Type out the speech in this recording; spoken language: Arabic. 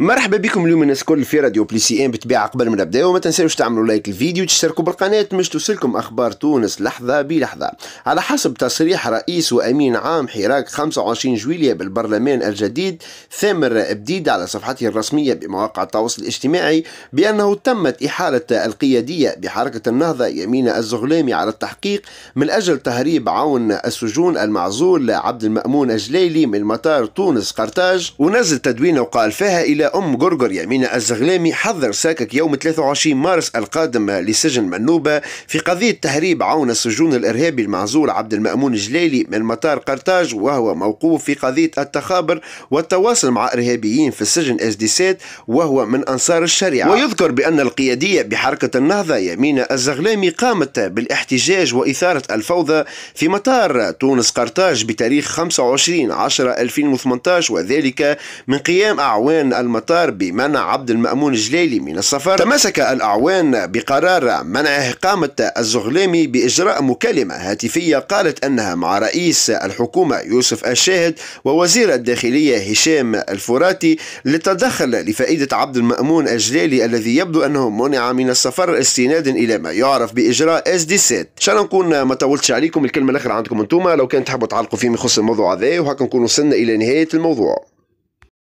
مرحبا بكم اليوم الناس الكل في راديو سي ان بتبيع قبل ما نبداو ما تنساوش تعملوا لايك الفيديو وتشتركوا بالقناه باش توصلكم اخبار تونس لحظه بلحظه على حسب تصريح رئيس وامين عام حراك 25 جويليه بالبرلمان الجديد ثامر بديد على صفحته الرسميه بمواقع التواصل الاجتماعي بانه تمت احاله القياديه بحركه النهضه يمين الزغلامي على التحقيق من اجل تهريب عون السجون المعزول عبد المامون الجليلي من مطار تونس قرطاج ونزل تدوينه وقال فيها الى أم جرجر يمين الزغلامي حضر ساكك يوم 23 مارس القادم لسجن منوبة في قضية تهريب عون السجون الإرهابي المعزول عبد المأمون الجليلي من مطار قرطاج وهو موقوف في قضية التخابر والتواصل مع إرهابيين في السجن اس دي سيت وهو من أنصار الشريعة ويذكر بأن القيادية بحركة النهضة يمين الزغلامي قامت بالاحتجاج وإثارة الفوضى في مطار تونس قرطاج بتاريخ 25 10 2018 وذلك من قيام أعوان المطار بمنع عبد المأمون جليلي من السفر تمسك الأعوان بقرار منع إقامة الزغلامي بإجراء مكالمة هاتفية قالت أنها مع رئيس الحكومة يوسف الشاهد ووزير الداخلية هشام الفراتي للتدخل لفائدة عبد المأمون الجليلي الذي يبدو أنه منع من السفر استنادا إلى ما يعرف بإجراء اس دي سات شان نكون ما طولتش عليكم الكلمة الأخيرة عندكم أنتم لو كان تحبوا تعلقوا فيما يخص الموضوع هذا وهكا نكون وصلنا إلى نهاية الموضوع